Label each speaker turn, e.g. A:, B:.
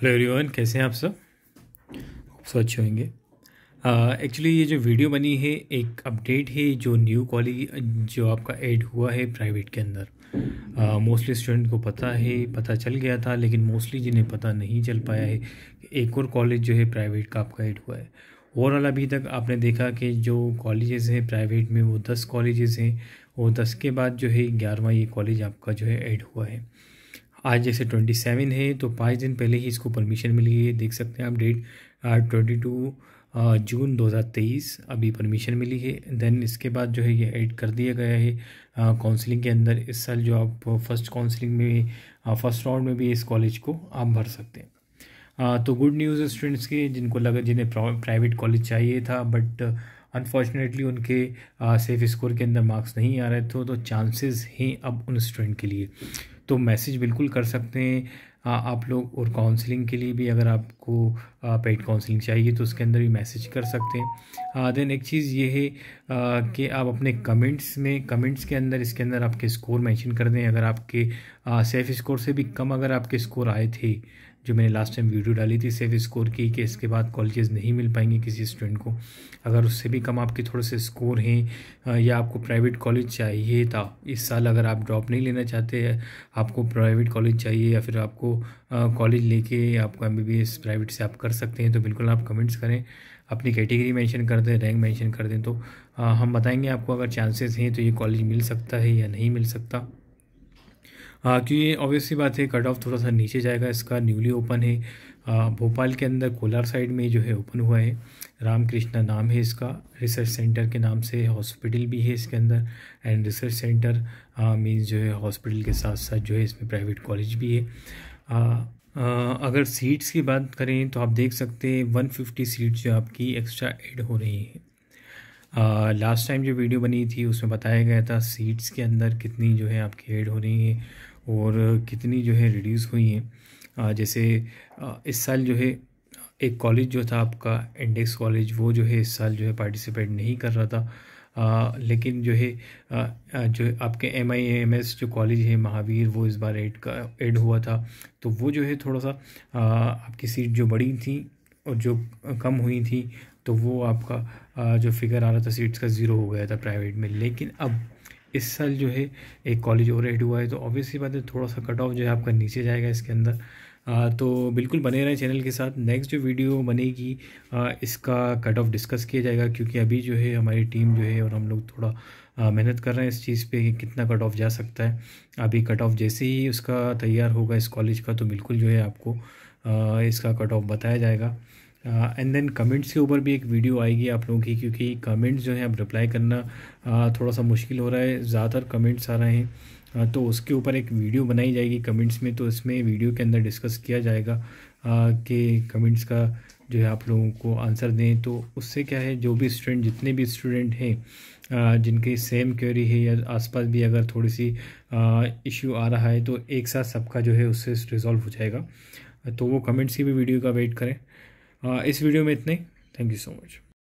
A: hello everyone कैसे हैं आप सब सब अच्छे होंगे एक्चुअली uh, ये जो वीडियो बनी है एक अपडेट है जो न्यू कॉलेज जो आपका ऐड हुआ है प्राइवेट के अंदर मोस्टली uh, स्टूडेंट को पता है पता चल गया था लेकिन मोस्टली जिन्हें पता नहीं चल पाया है एक और कॉलेज जो है प्राइवेट का आपका ऐड हुआ है ओवरऑल अभी तक आपने देखा कि जो कॉलेजेस हैं प्राइवेट में वो दस कॉलेजेस हैं वो दस के बाद जो है ग्यारहवा ये कॉलेज आपका जो है ऐड हुआ है आज जैसे ट्वेंटी सेवन है तो पाँच दिन पहले ही इसको परमिशन मिली है देख सकते हैं आप डेट ट्वेंटी टू जून 2023 अभी परमिशन मिली है देन इसके बाद जो है ये ऐड कर दिया गया है काउंसलिंग के अंदर इस साल जो आप फर्स्ट काउंसलिंग में फर्स्ट राउंड में भी इस कॉलेज को आप भर सकते हैं आ, तो गुड न्यूज़ स्टूडेंट्स की जिनको लगा जिन्हें प्राइवेट कॉलेज चाहिए था बट अनफॉर्चुनेटली उनके सेफ स्कोर के अंदर मार्क्स नहीं आ रहे थे तो चांसेस हैं अब उन स्टूडेंट के लिए तो मैसेज बिल्कुल कर सकते हैं आप लोग और काउंसलिंग के लिए भी अगर आपको पेड काउंसलिंग चाहिए तो उसके अंदर भी मैसेज कर सकते हैं देन एक चीज़ ये है कि आप अपने कमेंट्स में कमेंट्स के अंदर इसके अंदर आपके स्कोर मेंशन कर दें अगर आपके सेफ स्कोर से भी कम अगर आपके स्कोर आए थे जो मैंने लास्ट टाइम वीडियो डाली थी सिर्फ स्कोर की कि इसके बाद कॉलेजेस नहीं मिल पाएंगे किसी स्टूडेंट को अगर उससे भी कम आपके थोड़े से स्कोर हैं या आपको प्राइवेट कॉलेज चाहिए था इस साल अगर आप ड्रॉप नहीं लेना चाहते आपको प्राइवेट कॉलेज चाहिए या फिर आपको कॉलेज लेके आपको एम प्राइवेट से आप कर सकते हैं तो बिल्कुल आप कमेंट्स करें अपनी कैटेगरी मेंशन कर दें रैंक मेंशन कर दें तो आ, हम बताएंगे आपको अगर चांसेस हैं तो ये कॉलेज मिल सकता है या नहीं मिल सकता हाँ क्योंकि ऑब्वियसली बात है कट ऑफ थोड़ा सा नीचे जाएगा इसका न्यूली ओपन है भोपाल के अंदर कोलार साइड में जो है ओपन हुआ है रामकृष्णा नाम है इसका रिसर्च सेंटर के नाम से हॉस्पिटल भी है इसके अंदर एंड रिसर्च सेंटर मीन्स जो है हॉस्पिटल के साथ साथ जो है इसमें प्राइवेट कॉलेज भी है आ, आ, अगर सीट्स की बात करें तो आप देख सकते हैं वन फिफ्टी सीट्स जो आपकी एक्स्ट्रा एड हो रही है लास्ट टाइम जो वीडियो बनी थी उसमें बताया गया था सीट्स के अंदर कितनी जो है आपकी एड हो रही है और कितनी जो है रिड्यूस हुई हैं जैसे इस साल जो है एक कॉलेज जो था आपका इंडेक्स कॉलेज वो जो है इस साल जो है पार्टिसिपेट नहीं कर रहा था आ, लेकिन जो है आ, जो है आपके एम आई एम एस जो कॉलेज है महावीर वो इस बार एड का एड हुआ था तो वो जो है थोड़ा सा आ, आपकी सीट जो बड़ी थी और जो कम हुई थी तो वो आपका जो फिगर आ रहा था सीट्स का ज़ीरो हो गया था प्राइवेट में लेकिन अब इस साल जो है एक कॉलेज और एड हुआ है तो ऑब्वियसली बात है थोड़ा सा कट ऑफ जो है आपका नीचे जाएगा इसके अंदर आ, तो बिल्कुल बने रहें चैनल के साथ नेक्स्ट जो वीडियो बनेगी इसका कट ऑफ डिस्कस किया जाएगा क्योंकि अभी जो है हमारी टीम जो है और हम लोग थोड़ा मेहनत कर रहे हैं इस चीज़ पे कि कितना कट ऑफ जा सकता है अभी कट ऑफ जैसे ही उसका तैयार होगा इस कॉलेज का तो बिल्कुल जो है आपको इसका कट ऑफ बताया जाएगा एंड देन कमेंट्स के ऊपर भी एक वीडियो आएगी आप लोगों की क्योंकि कमेंट्स जो हैं अब रिप्लाई करना uh, थोड़ा सा मुश्किल हो रहा है ज़्यादातर कमेंट्स आ रहे हैं uh, तो उसके ऊपर एक वीडियो बनाई जाएगी कमेंट्स में तो इसमें वीडियो के अंदर डिस्कस किया जाएगा कि कमेंट्स का जो है आप लोगों को आंसर दें तो उससे क्या है जो भी स्टूडेंट जितने भी स्टूडेंट हैं जिनके सेम क्वेरी है या आसपास भी अगर थोड़ी सी इश्यू आ रहा है तो एक साथ सबका जो है उससे रिजॉल्व हो जाएगा तो वो कमेंट्स की भी वीडियो का वेट करें हाँ, इस वीडियो में इतने थैंक यू सो मच